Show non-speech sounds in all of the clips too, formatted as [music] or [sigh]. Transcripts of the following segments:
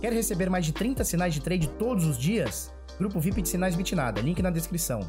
Quer receber mais de 30 sinais de trade todos os dias? Grupo VIP de Sinais Bitnada, link na descrição.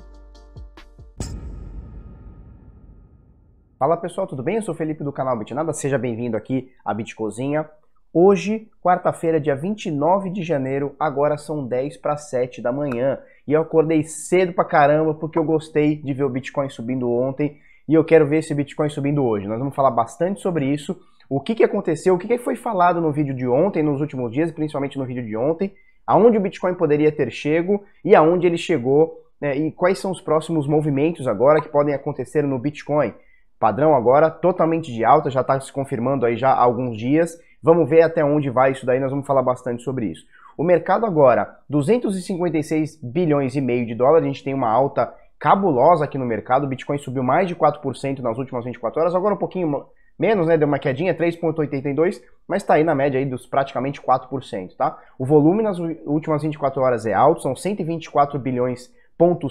Fala pessoal, tudo bem? Eu sou Felipe do canal Bitnada, seja bem-vindo aqui à Bitcozinha. Hoje, quarta-feira, dia 29 de janeiro, agora são 10 para 7 da manhã. E eu acordei cedo pra caramba porque eu gostei de ver o Bitcoin subindo ontem e eu quero ver esse Bitcoin subindo hoje. Nós vamos falar bastante sobre isso o que, que aconteceu, o que, que foi falado no vídeo de ontem, nos últimos dias, principalmente no vídeo de ontem, aonde o Bitcoin poderia ter chego e aonde ele chegou, né, e quais são os próximos movimentos agora que podem acontecer no Bitcoin. Padrão agora totalmente de alta, já está se confirmando aí já há alguns dias. Vamos ver até onde vai isso daí, nós vamos falar bastante sobre isso. O mercado agora, 256 bilhões e meio de dólares, a gente tem uma alta cabulosa aqui no mercado, o Bitcoin subiu mais de 4% nas últimas 24 horas, agora um pouquinho menos, né? Deu uma quedinha, 3,82, mas está aí na média aí dos praticamente 4%, tá? O volume nas últimas 24 horas é alto, são 124 bilhões, ponto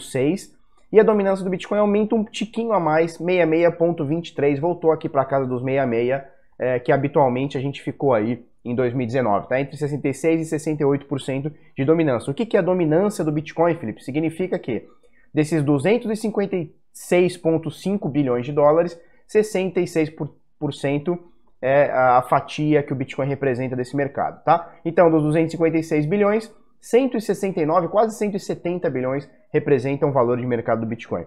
e a dominância do Bitcoin aumenta um tiquinho a mais, 66,23, voltou aqui para casa dos 66, é, que habitualmente a gente ficou aí em 2019, tá? Entre 66% e 68% de dominância. O que, que é a dominância do Bitcoin, Felipe? Significa que desses 256,5 bilhões de dólares, 66% é a fatia que o Bitcoin representa desse mercado, tá? Então, dos 256 bilhões, 169, quase 170 bilhões representam o valor de mercado do Bitcoin.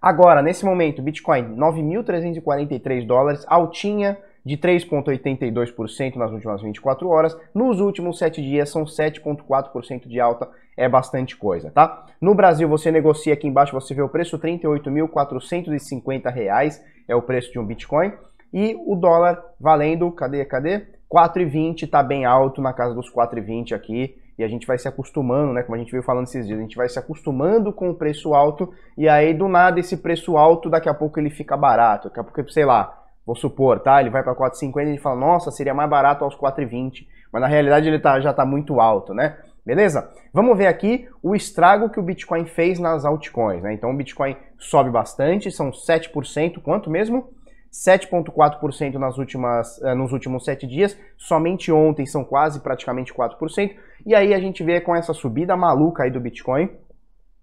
Agora, nesse momento, Bitcoin 9.343 dólares, altinha de 3,82% nas últimas 24 horas. Nos últimos 7 dias são 7,4% de alta, é bastante coisa, tá? No Brasil, você negocia aqui embaixo, você vê o preço R$ 38.450 é o preço de um Bitcoin. E o dólar valendo, cadê, cadê? 4,20 está bem alto, na casa dos 4,20 aqui. E a gente vai se acostumando, né? Como a gente veio falando esses dias, a gente vai se acostumando com o preço alto. E aí, do nada, esse preço alto, daqui a pouco ele fica barato. Daqui a pouco, sei lá, vou supor, tá? Ele vai para 4,50 e a gente fala, nossa, seria mais barato aos 4,20. Mas na realidade ele tá, já está muito alto, né? Beleza? Vamos ver aqui o estrago que o Bitcoin fez nas altcoins. Né? Então o Bitcoin sobe bastante, são 7%, quanto mesmo? 7,4% nas últimas, eh, nos últimos 7 dias, somente ontem são quase praticamente 4%. E aí a gente vê com essa subida maluca aí do Bitcoin,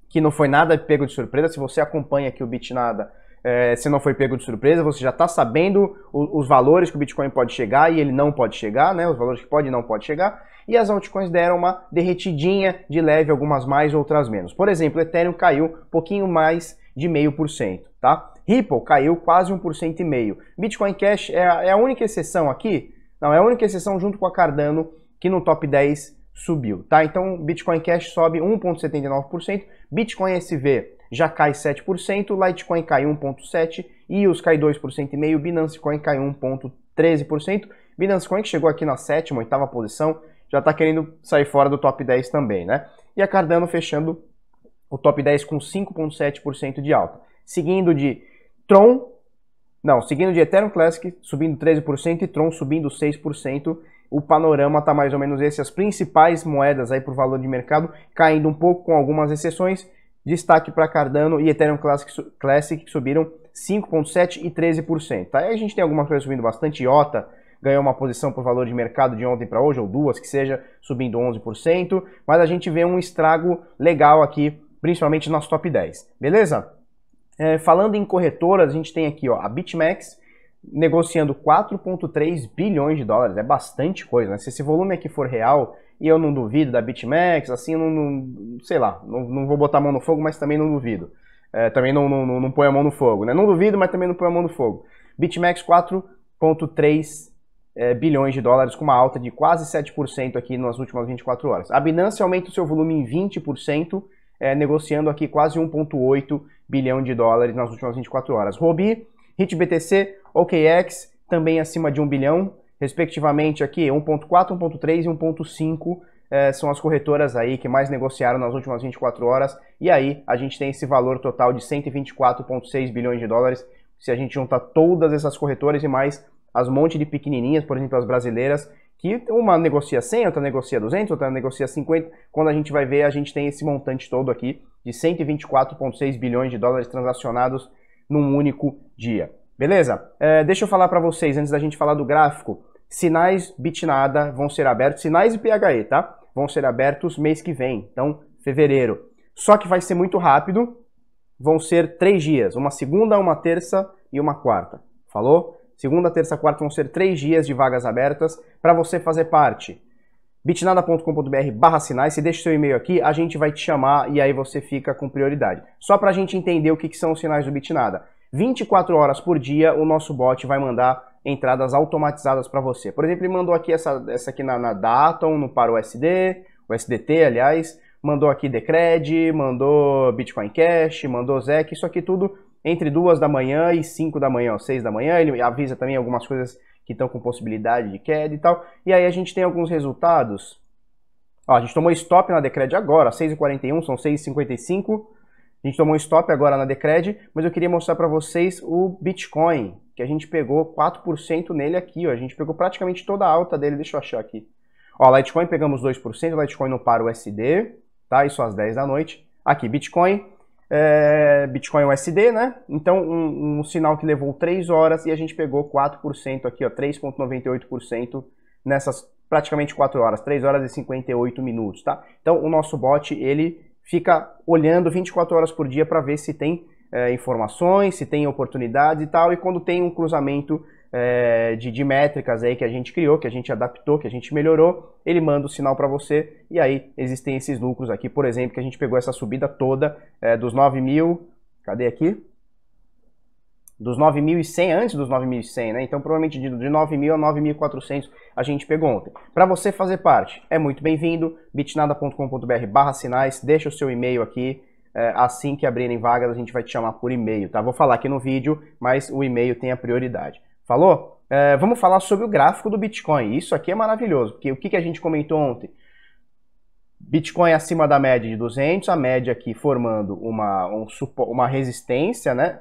que não foi nada pego de surpresa. Se você acompanha aqui o Bitnada, é, se não foi pego de surpresa, você já está sabendo os, os valores que o Bitcoin pode chegar e ele não pode chegar, né? Os valores que pode e não pode chegar. E as altcoins deram uma derretidinha de leve, algumas mais, outras menos. Por exemplo, Ethereum caiu um pouquinho mais de meio por cento, tá? Ripple caiu quase cento e meio. Bitcoin Cash é a, é a única exceção aqui? Não, é a única exceção junto com a Cardano que no top 10 subiu, tá? Então, Bitcoin Cash sobe 1.79%, Bitcoin SV já cai 7%, Litecoin cai 1,7%, EOS cai 2,5%, Binance Coin cai 1,13%, Binance Coin que chegou aqui na sétima, oitava posição, já está querendo sair fora do top 10 também, né? E a Cardano fechando o top 10 com 5,7% de alta. Seguindo de Tron, não, seguindo de Ethereum Classic subindo 13% e Tron subindo 6%. O panorama está mais ou menos esse, as principais moedas aí por valor de mercado caindo um pouco com algumas exceções, Destaque para Cardano e Ethereum Classic, que subiram 5,7% e 13%. Tá? Aí a gente tem alguma coisa subindo bastante. Iota ganhou uma posição por valor de mercado de ontem para hoje, ou duas que seja, subindo 11%. Mas a gente vê um estrago legal aqui, principalmente nas top 10. Beleza? É, falando em corretoras, a gente tem aqui ó, a BitMEX negociando 4,3 bilhões de dólares. É bastante coisa, né? Se esse volume aqui for real, e eu não duvido da BitMEX, assim, não, não sei lá, não, não, vou botar a mão no fogo, mas também não duvido. É, também não, não, não, não põe a mão no fogo, né? Não duvido, mas também não põe a mão no fogo. BitMEX 4.3 é, bilhões de dólares, com uma alta de quase 7% aqui nas últimas 24 horas. A Binance aumenta o seu volume em 20%, é, negociando aqui quase 1,8 bilhão de dólares nas últimas 24 horas. Robi, HitBTC, OKX, também acima de 1 bilhão respectivamente aqui 1.4, 1.3 e 1.5 eh, são as corretoras aí que mais negociaram nas últimas 24 horas. E aí a gente tem esse valor total de 124,6 bilhões de dólares. Se a gente juntar todas essas corretoras e mais as monte de pequenininhas, por exemplo, as brasileiras, que uma negocia 100, outra negocia 200, outra negocia 50. Quando a gente vai ver, a gente tem esse montante todo aqui de 124,6 bilhões de dólares transacionados num único dia. Beleza? É, deixa eu falar para vocês, antes da gente falar do gráfico, Sinais Bitnada vão ser abertos, sinais e PHE, tá? Vão ser abertos mês que vem, então fevereiro. Só que vai ser muito rápido, vão ser três dias, uma segunda, uma terça e uma quarta. Falou? Segunda, terça, quarta vão ser três dias de vagas abertas para você fazer parte. bitnada.com.br barra sinais, se deixa seu e-mail aqui, a gente vai te chamar e aí você fica com prioridade. Só para a gente entender o que, que são os sinais do Bitnada. 24 horas por dia o nosso bot vai mandar entradas automatizadas para você. Por exemplo, ele mandou aqui essa, essa aqui na, na Datum, no para o USD, o SDT, aliás, mandou aqui Decred, mandou Bitcoin Cash, mandou ZEC, isso aqui tudo entre duas da manhã e 5 da manhã, ou 6 da manhã, ele avisa também algumas coisas que estão com possibilidade de queda e tal. E aí a gente tem alguns resultados. Ó, a gente tomou stop na Decred agora, 6h41, são 6h55. A gente tomou stop agora na Decred, mas eu queria mostrar para vocês o Bitcoin, que a gente pegou 4% nele aqui, ó. A gente pegou praticamente toda a alta dele, deixa eu achar aqui. Ó, Litecoin pegamos 2%, Litecoin no par USD, tá? Isso às 10 da noite. Aqui, Bitcoin, é, Bitcoin USD, né? Então, um, um, sinal que levou 3 horas e a gente pegou 4% aqui, ó, 3,98% nessas praticamente 4 horas, 3 horas e 58 minutos, tá? Então, o nosso bot, ele fica olhando 24 horas por dia para ver se tem é, informações, se tem oportunidades e tal, e quando tem um cruzamento é, de, de, métricas aí que a gente criou, que a gente adaptou, que a gente melhorou, ele manda o sinal para você e aí existem esses lucros aqui, por exemplo, que a gente pegou essa subida toda é, dos 9 mil, cadê aqui? Dos 9.100, antes dos 9.100, né? Então, provavelmente de, 9.000 a 9.400 a gente pegou ontem. Para você fazer parte, é muito bem-vindo, bitnada.com.br barra sinais, deixa o seu e-mail aqui, é, assim que abrirem vagas, a gente vai te chamar por e-mail, tá? Vou falar aqui no vídeo, mas o e-mail tem a prioridade. Falou? É, vamos falar sobre o gráfico do Bitcoin. Isso aqui é maravilhoso, porque o que, que a gente comentou ontem? Bitcoin acima da média de 200, a média aqui formando uma, um, uma resistência, né?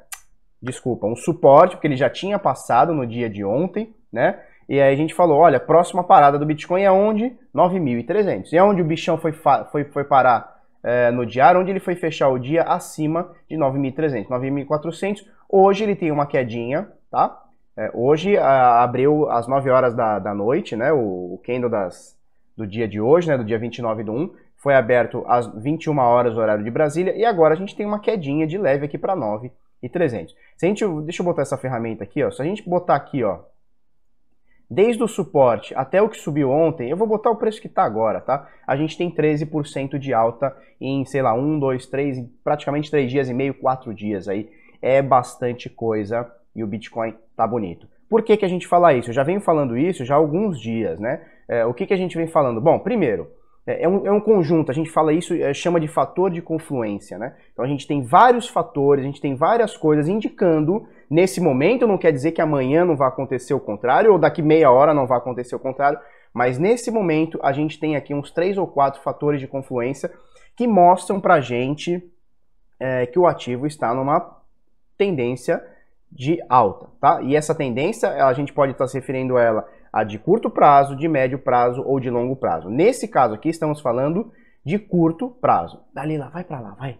Desculpa, um suporte, porque ele já tinha passado no dia de ontem, né? E aí a gente falou, olha, próxima parada do Bitcoin é onde? 9.300. E onde o bichão foi, foi, foi parar? é, no diário, onde ele foi fechar o dia acima de 9.300, 9.400. Hoje ele tem uma quedinha, tá? É, hoje a, abriu às 9 horas da, da noite, né? O, o candle das, do dia de hoje, né? Do dia 29 do 1, foi aberto às 21 horas horário de Brasília e agora a gente tem uma quedinha de leve aqui para 9.300. e Se a gente, deixa eu botar essa ferramenta aqui, ó. Se a gente botar aqui, ó, Desde o suporte até o que subiu ontem, eu vou botar o preço que está agora, tá? A gente tem 13% de alta em, sei lá, 1, 2, 3, praticamente 3 dias e meio, 4 dias aí. É bastante coisa e o Bitcoin tá bonito. Por que, que a gente fala isso? Eu já venho falando isso já há alguns dias, né? É, o que, que a gente vem falando? Bom, primeiro, é, é um, é um conjunto, a gente fala isso, é, chama de fator de confluência, né? Então a gente tem vários fatores, a gente tem várias coisas indicando nesse momento, não quer dizer que amanhã não vai acontecer o contrário, ou daqui meia hora não vai acontecer o contrário, mas nesse momento a gente tem aqui uns três ou quatro fatores de confluência que mostram pra gente é, que o ativo está numa tendência de alta, tá? E essa tendência, a gente pode estar se referindo a ela a de curto prazo, de médio prazo ou de longo prazo. Nesse caso aqui, estamos falando de curto prazo. Dalila, vai para lá, vai.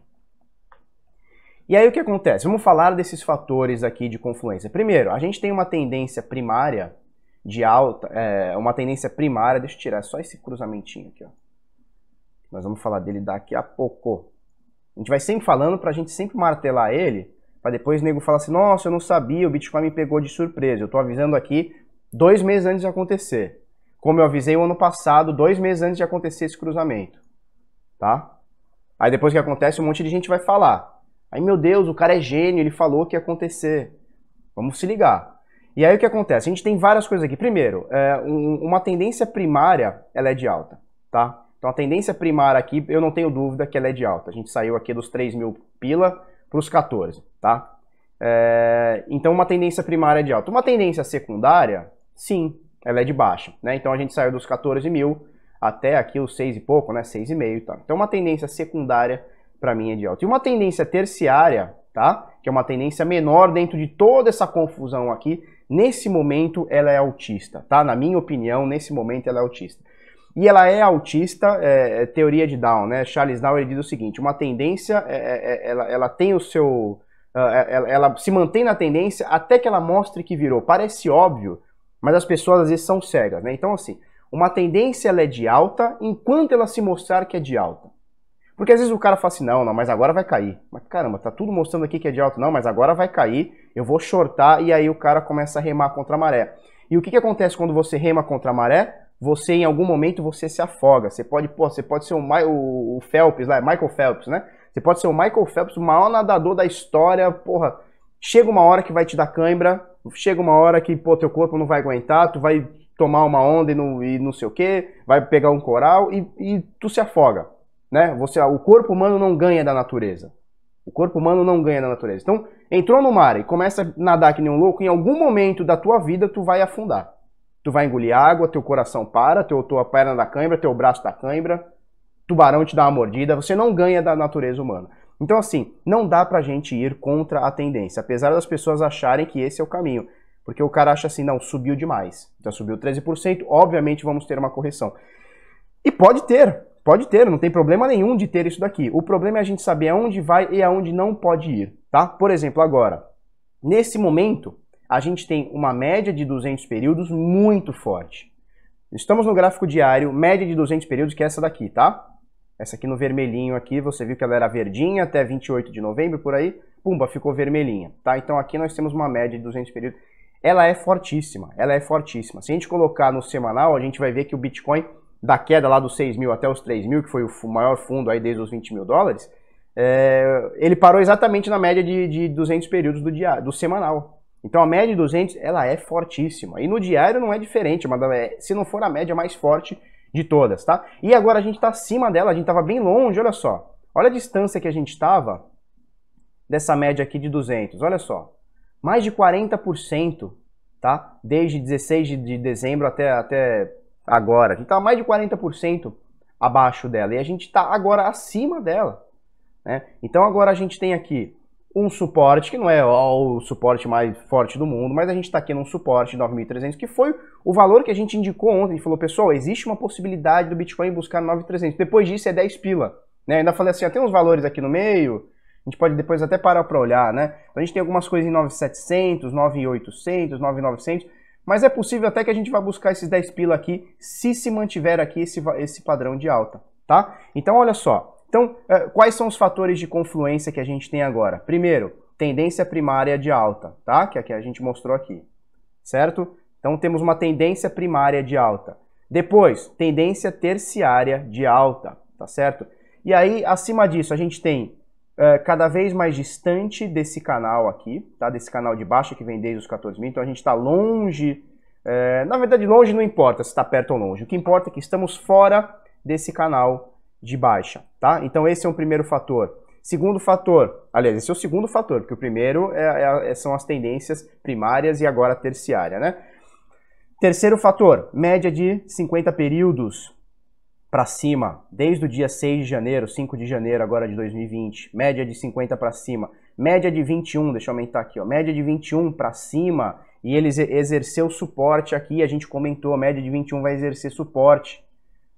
E aí o que acontece? Vamos falar desses fatores aqui de confluência. Primeiro, a gente tem uma tendência primária de alta, é, uma tendência primária, deixa eu tirar só esse cruzamentinho aqui, ó. Nós vamos falar dele daqui a pouco. A gente vai sempre falando para a gente sempre martelar ele, para depois o nego falar assim, nossa, eu não sabia, o Bitcoin me pegou de surpresa. Eu estou avisando aqui dois meses antes de acontecer. Como eu avisei o ano passado, dois meses antes de acontecer esse cruzamento. Tá? Aí depois que acontece, um monte de gente vai falar. Aí, meu Deus, o cara é gênio, ele falou que ia acontecer. Vamos se ligar. E aí o que acontece? A gente tem várias coisas aqui. Primeiro, é, um, uma tendência primária, ela é de alta, tá? Então a tendência primária aqui, eu não tenho dúvida que ela é de alta. A gente saiu aqui dos 3 mil pila para os 14, tá? É, então uma tendência primária é de alta. Uma tendência secundária, Sim, ela é de baixa, né? Então a gente saiu dos 14 mil até aqui os 6 e pouco, né? 6,5, tá? Então uma tendência secundária para mim é de alta. E uma tendência terciária, tá? Que é uma tendência menor dentro de toda essa confusão aqui, nesse momento ela é autista, tá? Na minha opinião, nesse momento ela é autista. E ela é autista, é, é teoria de Down, né? Charles Down ele diz o seguinte: uma tendência, é, é, é ela, ela tem o seu. Ah, é, ela, ela, se mantém na tendência até que ela mostre que virou. Parece óbvio, mas as pessoas às vezes são cegas, né? Então, assim, uma tendência ela é de alta enquanto ela se mostrar que é de alta. Porque às vezes o cara fala assim, não, não, mas agora vai cair. Mas caramba, tá tudo mostrando aqui que é de alta. Não, mas agora vai cair, eu vou shortar e aí o cara começa a remar contra a maré. E o que, que acontece quando você rema contra a maré? Você, em algum momento, você se afoga. Você pode, pô, você pode ser o, o Phelps, lá, é Michael Phelps, né? Você pode ser o Michael Phelps, o maior nadador da história, porra. Chega uma hora que vai te dar cãibra, chega uma hora que, pô, teu corpo não vai aguentar, tu vai tomar uma onda e não, e não sei o quê, vai pegar um coral e, e tu se afoga, né? Você, o corpo humano não ganha da natureza. O corpo humano não ganha da natureza. Então, entrou no mar e começa a nadar que nem um louco, em algum momento da tua vida tu vai afundar. Tu vai engolir água, teu coração para, teu, tua perna da cãibra, teu braço da cãibra, tubarão te dá uma mordida, você não ganha da natureza humana. Então, assim, não dá pra gente ir contra a tendência, apesar das pessoas acharem que esse é o caminho. Porque o cara acha assim, não, subiu demais. já subiu 13%, obviamente vamos ter uma correção. E pode ter, pode ter, não tem problema nenhum de ter isso daqui. O problema é a gente saber aonde vai e aonde não pode ir, tá? Por exemplo, agora, nesse momento, a gente tem uma média de 200 períodos muito forte. Estamos no gráfico diário, média de 200 períodos, que é essa daqui, tá? Essa aqui no vermelhinho aqui, você viu que ela era verdinha até 28 de novembro, por aí. Pumba, ficou vermelhinha, tá? Então aqui nós temos uma média de 200 períodos. Ela é fortíssima, ela é fortíssima. Se a gente colocar no semanal, a gente vai ver que o Bitcoin, da queda lá dos 6 mil até os 3 mil, que foi o maior fundo aí desde os 20 mil dólares, é, ele parou exatamente na média de, de 200 períodos do, dia do semanal. Então a média de 200, ela é fortíssima. E no diário não é diferente, mas é, se não for a média mais forte de todas, tá? E agora a gente está acima dela, a gente estava bem longe, olha só. Olha a distância que a gente estava dessa média aqui de 200, olha só. Mais de 40%, tá? Desde 16 de dezembro até, até agora. A gente está mais de 40% abaixo dela e a gente está agora acima dela. Né? Então agora a gente tem aqui um suporte que não é ó, o suporte mais forte do mundo, mas a gente está aqui num suporte de 9.300, que foi o valor que a gente indicou ontem. A gente falou, pessoal, existe uma possibilidade do Bitcoin buscar 9.300. Depois disso é 10 pila. Né? ainda falei assim, ó, tem uns valores aqui no meio, a gente pode depois até parar para olhar, né? Então a gente tem algumas coisas em 9.700, 9.800, 9.900, mas é possível até que a gente vá buscar esses 10 pila aqui, se se mantiver aqui esse, esse padrão de alta, tá? Então olha só, então, é, quais são os fatores de confluência que a gente tem agora? Primeiro, tendência primária de alta, tá? Que é a que a gente mostrou aqui, certo? Então temos uma tendência primária de alta. Depois, tendência terciária de alta, tá certo? E aí, acima disso, a gente tem é, cada vez mais distante desse canal aqui, tá? Desse canal de baixa que vem desde os 14 mil, então a gente está longe. É, na verdade, longe não importa se está perto ou longe. O que importa é que estamos fora desse canal de baixa, tá? Então esse é um primeiro fator. Segundo fator, aliás, esse é o segundo fator, porque o primeiro é, é, é são as tendências primárias e agora terciária, né? Terceiro fator, média de 50 períodos para cima, desde o dia 6 de janeiro, 5 de janeiro agora de 2020, média de 50 para cima, média de 21, deixa eu aumentar aqui, ó, média de 21 para cima, e ele exerceu suporte aqui, a gente comentou, a média de 21 vai exercer suporte,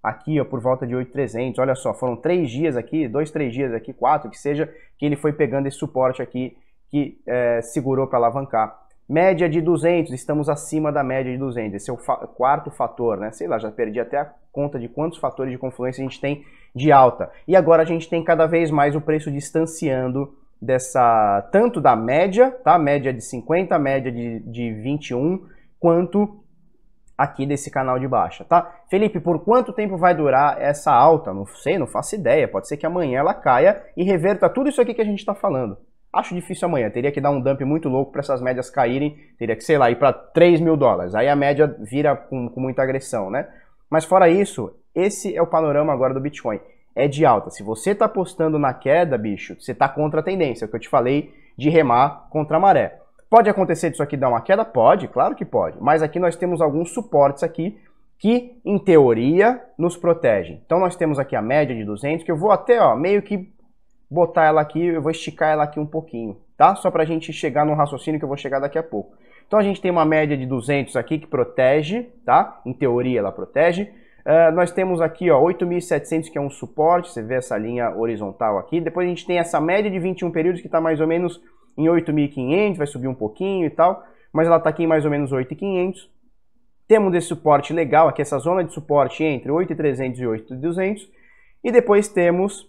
aqui ó, por volta de 8.300. Olha só, foram três dias aqui, dois, três dias aqui, quatro, que seja, que ele foi pegando esse suporte aqui que é, segurou para alavancar. Média de 200, estamos acima da média de 200. Esse é o fa quarto fator, né? Sei lá, já perdi até a conta de quantos fatores de confluência a gente tem de alta. E agora a gente tem cada vez mais o preço distanciando dessa tanto da média, tá? Média de 50, média de, de 21, quanto aqui desse canal de baixa, tá? Felipe, por quanto tempo vai durar essa alta? Não sei, não faço ideia. Pode ser que amanhã ela caia e reverta tudo isso aqui que a gente está falando. Acho difícil amanhã. Teria que dar um dump muito louco para essas médias caírem. Teria que, sei lá, ir para 3 mil dólares. Aí a média vira com, com muita agressão, né? Mas fora isso, esse é o panorama agora do Bitcoin. É de alta. Se você está apostando na queda, bicho, você está contra a tendência, é que eu te falei de remar contra a maré. Pode acontecer disso aqui dar uma queda? Pode, claro que pode. Mas aqui nós temos alguns suportes aqui que, em teoria, nos protegem. Então nós temos aqui a média de 200, que eu vou até ó, meio que botar ela aqui, eu vou esticar ela aqui um pouquinho, tá? Só para a gente chegar num raciocínio que eu vou chegar daqui a pouco. Então a gente tem uma média de 200 aqui que protege, tá? Em teoria ela protege. Uh, nós temos aqui ó 8.700 que é um suporte, você vê essa linha horizontal aqui. Depois a gente tem essa média de 21 períodos que está mais ou menos em 8.500, vai subir um pouquinho e tal, mas ela está aqui em mais ou menos 8.500. Temos esse suporte legal aqui, essa zona de suporte entre 8.300 e 8.200. E depois temos,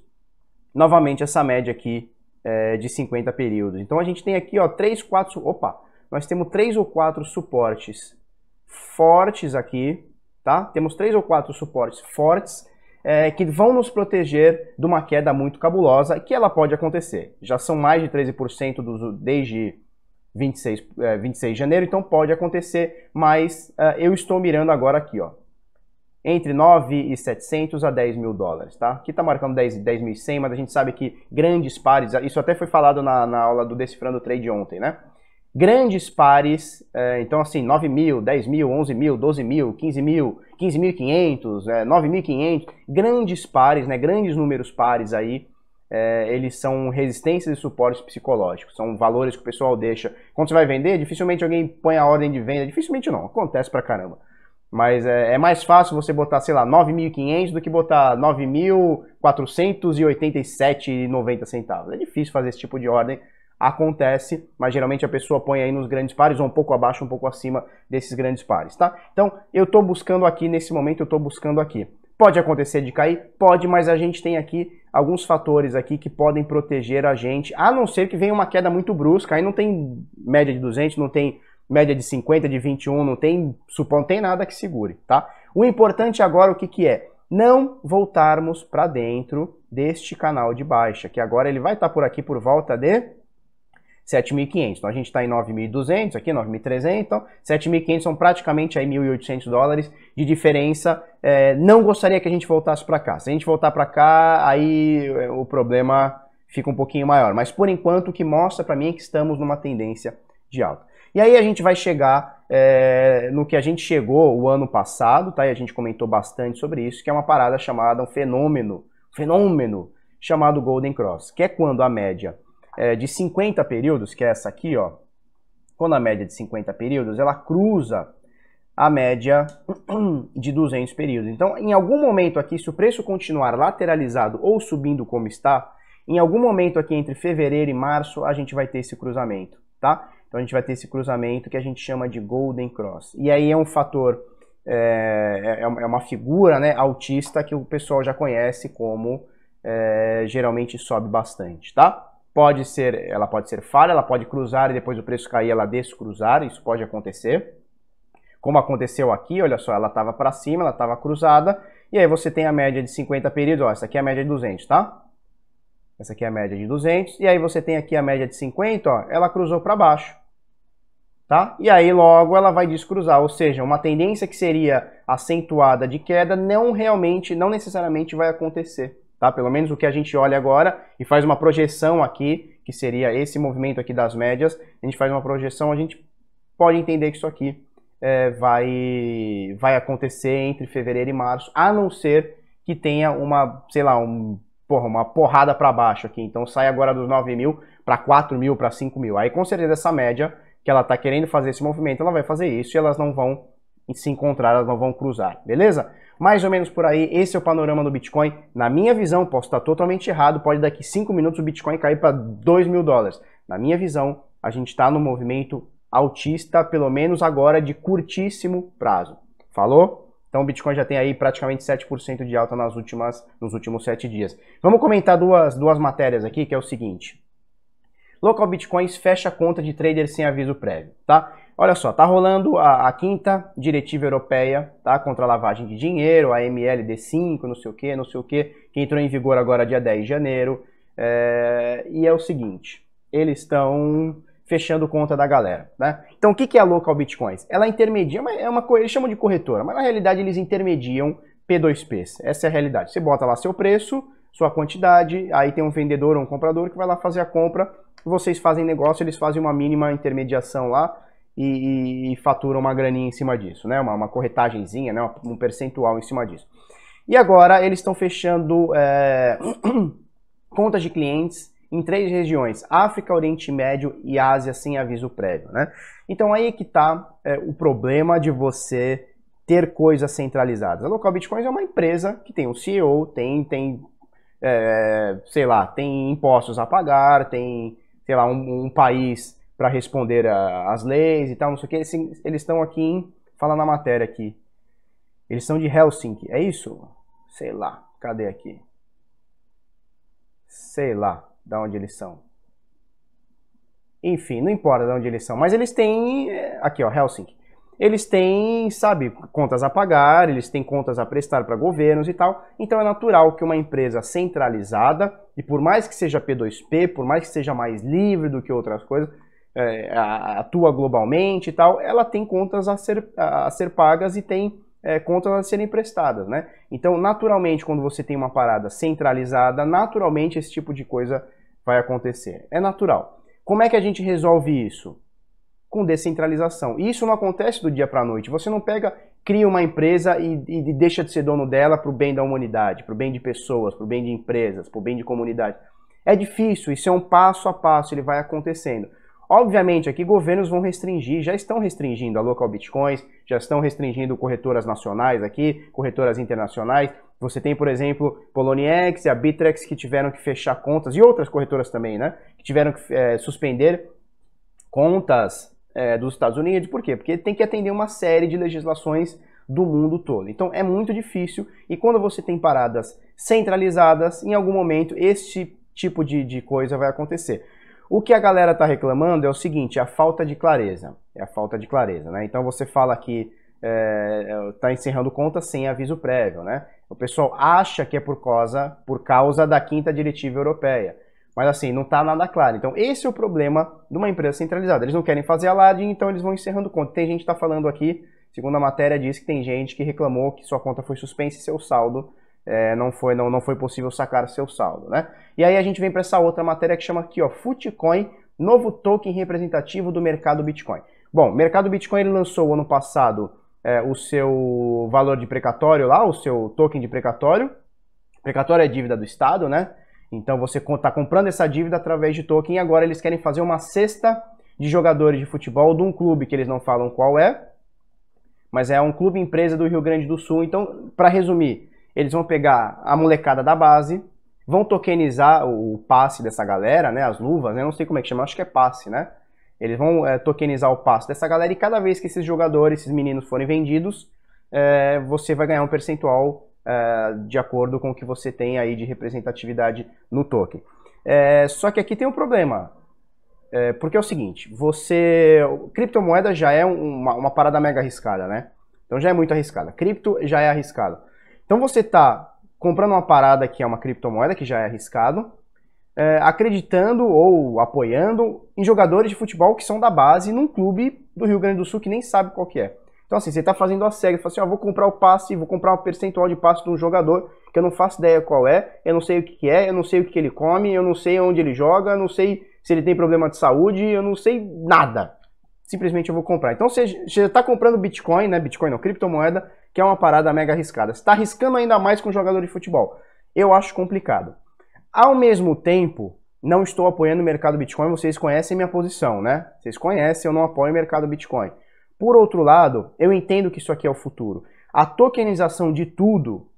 novamente, essa média aqui é, de 50 períodos. Então a gente tem aqui, ó, 3, 4, opa, nós temos 3 ou 4 suportes fortes aqui, tá? Temos 3 ou 4 suportes fortes é, que vão nos proteger de uma queda muito cabulosa, que ela pode acontecer. Já são mais de 13% desde 26, é, 26 de janeiro, então pode acontecer, mas é, eu estou mirando agora aqui, ó. Entre 9,700 a 10 mil dólares, tá? Aqui tá marcando 10.100, 10 mas a gente sabe que grandes pares, isso até foi falado na, na aula do Decifrando Trade ontem, né? grandes pares, é, então assim, 9 mil, 10 mil, 11 mil, 12 mil, 15 mil, 15.500, é, 9.500, grandes pares, né, grandes números pares aí, é, eles são resistências e suportes psicológicos, são valores que o pessoal deixa. Quando você vai vender, dificilmente alguém põe a ordem de venda, dificilmente não, acontece pra caramba. Mas é, é mais fácil você botar, sei lá, 9.500 do que botar 9.487,90 centavos. É difícil fazer esse tipo de ordem, acontece, mas geralmente a pessoa põe aí nos grandes pares ou um pouco abaixo, um pouco acima desses grandes pares, tá? Então, eu estou buscando aqui, nesse momento eu estou buscando aqui. Pode acontecer de cair? Pode, mas a gente tem aqui alguns fatores aqui que podem proteger a gente, a não ser que venha uma queda muito brusca, aí não tem média de 200, não tem média de 50, de 21, não tem supão, não tem nada que segure, tá? O importante agora o que, que é? Não voltarmos para dentro deste canal de baixa, que agora ele vai estar tá por aqui por volta de 7.500. Então a gente está em 9.200 aqui, 9.300. Então 7.500 são praticamente aí 1.800 dólares de diferença. É, não gostaria que a gente voltasse para cá. Se a gente voltar para cá, aí é, o problema fica um pouquinho maior. Mas por enquanto o que mostra para mim é que estamos numa tendência de alta. E aí a gente vai chegar é, no que a gente chegou o ano passado, tá? E a gente comentou bastante sobre isso, que é uma parada chamada um fenômeno, fenômeno chamado Golden Cross, que é quando a média é, de 50 períodos, que é essa aqui, ó, quando a média é de 50 períodos, ela cruza a média [clears throat] de 200 períodos. Então, em algum momento aqui, se o preço continuar lateralizado ou subindo como está, em algum momento aqui entre fevereiro e março, a gente vai ter esse cruzamento, tá? Então a gente vai ter esse cruzamento que a gente chama de Golden Cross. E aí é um fator, é, é, é uma figura né, autista que o pessoal já conhece como é, geralmente sobe bastante, tá? pode ser, ela pode ser falha, ela pode cruzar e depois o preço cair, ela descruzar, isso pode acontecer. Como aconteceu aqui, olha só, ela estava para cima, ela estava cruzada, e aí você tem a média de 50 períodos, ó, essa aqui é a média de 200, tá? Essa aqui é a média de 200, e aí você tem aqui a média de 50, ó, ela cruzou para baixo. Tá? E aí logo ela vai descruzar, ou seja, uma tendência que seria acentuada de queda não realmente, não necessariamente vai acontecer tá? Pelo menos o que a gente olha agora e faz uma projeção aqui, que seria esse movimento aqui das médias, a gente faz uma projeção, a gente pode entender que isso aqui é, vai, vai acontecer entre fevereiro e março, a não ser que tenha uma, sei lá, um, porra, uma porrada para baixo aqui. Então sai agora dos 9 mil para 4 mil, para 5 mil. Aí com certeza essa média que ela está querendo fazer esse movimento, ela vai fazer isso e elas não vão e se encontrar, elas não vão cruzar, beleza? Mais ou menos por aí, esse é o panorama do Bitcoin. Na minha visão, posso estar totalmente errado, pode daqui 5 minutos o Bitcoin cair para 2 mil dólares. Na minha visão, a gente está no movimento altista, pelo menos agora de curtíssimo prazo. Falou? Então o Bitcoin já tem aí praticamente 7% de alta nas últimas, nos últimos 7 dias. Vamos comentar duas, duas matérias aqui, que é o seguinte. Local Bitcoins fecha conta de trader sem aviso prévio, tá? Olha só, tá rolando a, a, quinta diretiva europeia, tá? Contra a lavagem de dinheiro, a MLD5, não sei o que, não sei o que, que entrou em vigor agora dia 10 de janeiro. É, e é o seguinte, eles estão fechando conta da galera, né? Então o que, que é a Local Bitcoins? Ela intermedia, é uma coisa, eles chamam de corretora, mas na realidade eles intermediam P2Ps. Essa é a realidade. Você bota lá seu preço, sua quantidade, aí tem um vendedor ou um comprador que vai lá fazer a compra, vocês fazem negócio, eles fazem uma mínima intermediação lá e, e, fatura uma graninha em cima disso, né? Uma, uma corretagemzinha, né? Um percentual em cima disso. E agora eles estão fechando é, [clears throat] contas de clientes em três regiões: África, Oriente Médio e Ásia, sem aviso prévio, né? Então aí é que está é, o problema de você ter coisas centralizadas. A Local Bitcoin é uma empresa que tem um CEO, tem, tem é, sei lá, tem impostos a pagar, tem, sei lá, um, um país para responder às leis e tal, não sei o que. Eles estão aqui em. Fala na matéria aqui. Eles são de Helsinki, é isso? Sei lá. Cadê aqui? Sei lá da onde eles são. Enfim, não importa de onde eles são. Mas eles têm. É, aqui, ó, Helsinki. Eles têm, sabe, contas a pagar, eles têm contas a prestar para governos e tal. Então é natural que uma empresa centralizada, e por mais que seja P2P, por mais que seja mais livre do que outras coisas, é, atua globalmente e tal, ela tem contas a ser, a ser pagas e tem é, contas a serem prestadas, né? Então, naturalmente, quando você tem uma parada centralizada, naturalmente esse tipo de coisa vai acontecer. É natural. Como é que a gente resolve isso? Com descentralização. E isso não acontece do dia para a noite. Você não pega, cria uma empresa e, e deixa de ser dono dela para o bem da humanidade, para o bem de pessoas, para o bem de empresas, para o bem de comunidade. É difícil, isso é um passo a passo, ele vai acontecendo. Obviamente, aqui governos vão restringir, já estão restringindo a local bitcoins, já estão restringindo corretoras nacionais aqui, corretoras internacionais. Você tem, por exemplo, Poloniex e a Bitrex que tiveram que fechar contas, e outras corretoras também, né? Que tiveram que é, suspender contas é, dos Estados Unidos. Por quê? Porque tem que atender uma série de legislações do mundo todo. Então é muito difícil, e quando você tem paradas centralizadas, em algum momento este tipo de, de coisa vai acontecer. O que a galera está reclamando é o seguinte, é a falta de clareza. É a falta de clareza, né? Então você fala que está é, é tá encerrando conta sem aviso prévio, né? O pessoal acha que é por causa, por causa da quinta diretiva europeia. Mas assim, não está nada claro. Então, esse é o problema de uma empresa centralizada. Eles não querem fazer alarde, então eles vão encerrando conta. Tem gente que está falando aqui, segundo a matéria, diz que tem gente que reclamou que sua conta foi suspensa e seu saldo é, não, foi, não, não foi possível sacar seu saldo, né? E aí a gente vem para essa outra matéria que chama aqui, ó, Futecoin, novo token representativo do mercado Bitcoin. Bom, o mercado Bitcoin ele lançou ano passado é, o seu valor de precatório lá, o seu token de precatório. Precatório é dívida do Estado, né? Então você está comprando essa dívida através de token e agora eles querem fazer uma cesta de jogadores de futebol de um clube que eles não falam qual é, mas é um clube empresa do Rio Grande do Sul. Então, para resumir, eles vão pegar a molecada da base, vão tokenizar o passe dessa galera, né? As luvas, né? Não sei como é que chama, acho que é passe, né? Eles vão é, tokenizar o passe dessa galera e cada vez que esses jogadores, esses meninos forem vendidos, é, você vai ganhar um percentual é, de acordo com o que você tem aí de representatividade no token. só que aqui tem um problema, porque é o seguinte, você... Criptomoeda já é uma, uma parada mega arriscada, né? Então já é muito arriscada. Cripto já é arriscado. Então você está comprando uma parada que é uma criptomoeda, que já é arriscado, é, acreditando ou apoiando em jogadores de futebol que são da base num clube do Rio Grande do Sul que nem sabe qual que é. Então assim, você está fazendo a cega, você fala assim, ó, ah, vou comprar o passe, vou comprar um percentual de passe de um jogador que eu não faço ideia qual é, eu não sei o que é, eu não sei o que ele come, eu não sei onde ele joga, eu não sei se ele tem problema de saúde, eu não sei nada simplesmente eu vou comprar. Então você já está comprando Bitcoin, né? Bitcoin não, criptomoeda, que é uma parada mega arriscada. Você está arriscando ainda mais com um jogador de futebol. Eu acho complicado. Ao mesmo tempo, não estou apoiando o mercado Bitcoin, vocês conhecem minha posição, né? Vocês conhecem, eu não apoio o mercado Bitcoin. Por outro lado, eu entendo que isso aqui é o futuro. A tokenização de tudo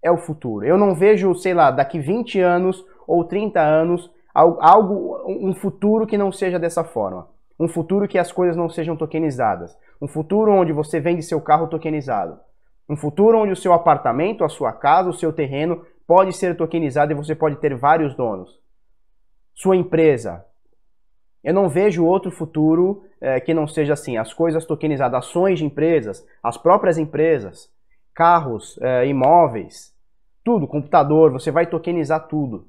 é o futuro. Eu não vejo, sei lá, daqui 20 anos ou 30 anos, algo, um futuro que não seja dessa forma. Um futuro que as coisas não sejam tokenizadas. Um futuro onde você vende seu carro tokenizado. Um futuro onde o seu apartamento, a sua casa, o seu terreno pode ser tokenizado e você pode ter vários donos. Sua empresa. Eu não vejo outro futuro eh, que não seja assim. As coisas tokenizadas, ações de empresas, as próprias empresas, carros, eh, imóveis, tudo, computador, você vai tokenizar tudo.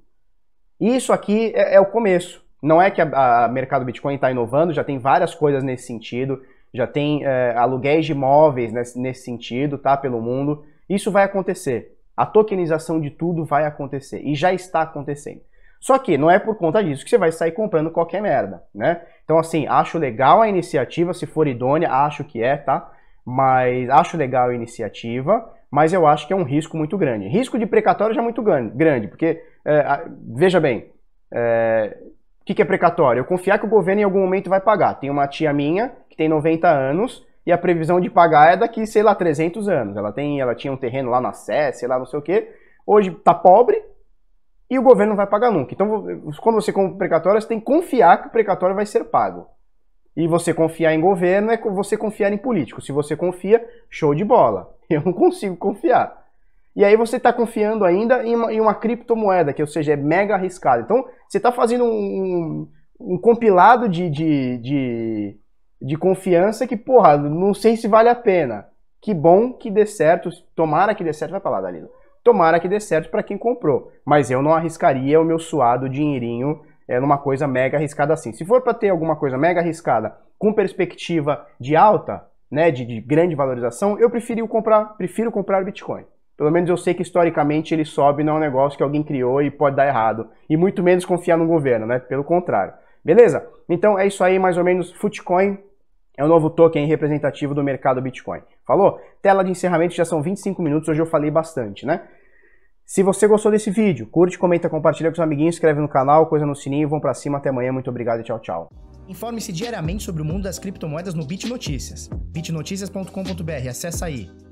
Isso aqui é, é o começo. Não é que o mercado Bitcoin está inovando, já tem várias coisas nesse sentido, já tem é, aluguéis de imóveis nesse, nesse sentido, tá? Pelo mundo. Isso vai acontecer. A tokenização de tudo vai acontecer e já está acontecendo. Só que não é por conta disso que você vai sair comprando qualquer merda, né? Então, assim, acho legal a iniciativa, se for idônea, acho que é, tá? Mas acho legal a iniciativa, mas eu acho que é um risco muito grande. Risco de precatório já é muito grande, porque, é, veja bem, é, que, que é precatório? Eu confiar que o governo em algum momento vai pagar. Tem uma tia minha que tem 90 anos e a previsão de pagar é daqui, sei lá, 300 anos. Ela tem, ela tinha um terreno lá na Sé, sei lá, não sei o quê. Hoje tá pobre e o governo não vai pagar nunca. Então, quando você compra precatório, você tem que confiar que o precatório vai ser pago. E você confiar em governo é você confiar em político. Se você confia, show de bola. [laughs] Eu não consigo confiar. E aí você está confiando ainda em uma, em uma, criptomoeda, que ou seja, é mega arriscado. Então, você está fazendo um, um compilado de, de, de, de, confiança que, porra, não sei se vale a pena. Que bom que dê certo, tomara que dê certo, vai falar lá, Dalila. Tomara que dê certo para quem comprou. Mas eu não arriscaria o meu suado dinheirinho é, numa coisa mega arriscada assim. Se for para ter alguma coisa mega arriscada com perspectiva de alta, né, de, de grande valorização, eu prefiro comprar, prefiro comprar Bitcoin. Pelo menos eu sei que historicamente ele sobe não é um negócio que alguém criou e pode dar errado. E muito menos confiar no governo, né? Pelo contrário. Beleza? Então é isso aí, mais ou menos. Footcoin é o novo token representativo do mercado Bitcoin. Falou? Tela de encerramento já são 25 minutos, hoje eu falei bastante, né? Se você gostou desse vídeo, curte, comenta, compartilha com os amiguinhos, inscreve no canal, coisa no sininho, vão para cima, até amanhã, muito obrigado e tchau, tchau. Informe-se diariamente sobre o mundo das criptomoedas no Bit Notícias. bitnoticias.com.br, acessa aí.